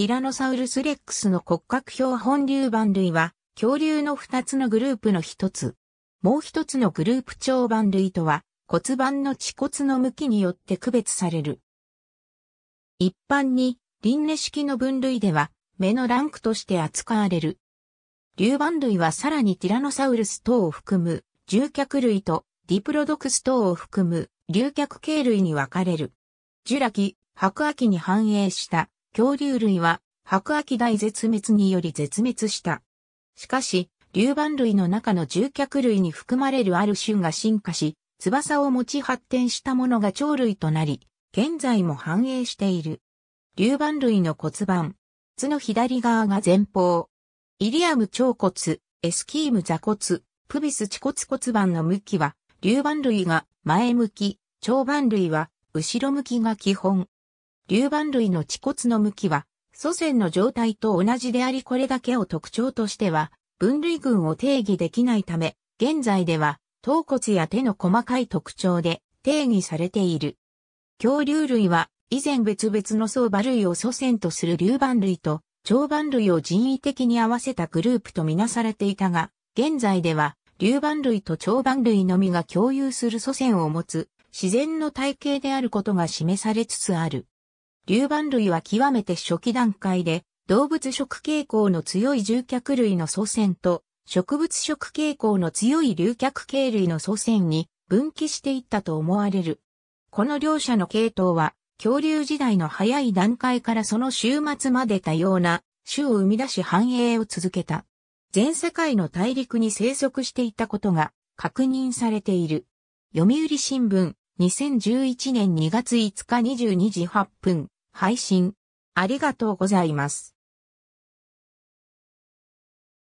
ティラノサウルスレックスの骨格標本竜板類は、恐竜の二つのグループの一つ。もう一つのグループ長板類とは、骨盤の恥骨の向きによって区別される。一般に、輪廻式の分類では、目のランクとして扱われる。竜板類はさらにティラノサウルス等を含む、獣脚類とディプロドクス等を含む、竜脚系類に分かれる。ジュラ紀、白亜紀に繁栄した恐竜類は白亜紀大絶滅により絶滅した。しかし、竜板類の中の獣脚類に含まれるある種が進化し、翼を持ち発展したものが鳥類となり、現在も繁栄している。竜板類の骨盤、図の左側が前方。イリアム腸骨、エスキーム座骨、プビス恥骨骨盤の向きは、竜板類が前向き、長板類は後ろ向きが基本。竜板類の恥骨の向きは、祖先の状態と同じでありこれだけを特徴としては、分類群を定義できないため、現在では、頭骨や手の細かい特徴で定義されている。恐竜類は、以前別々の相場類を祖先とする竜板類と、長板類を人為的に合わせたグループとみなされていたが、現在では、竜板類と長板類のみが共有する祖先を持つ、自然の体系であることが示されつつある。竜板類は極めて初期段階で、動物食傾向の強い獣脚類の祖先と、植物食傾向の強い竜脚系類の祖先に分岐していったと思われる。この両者の系統は、恐竜時代の早い段階からその終末まで多様な種を生み出し繁栄を続けた。全世界の大陸に生息していたことが確認されている。読売新聞、2011年2月5日22時8分、配信、ありがとうございます。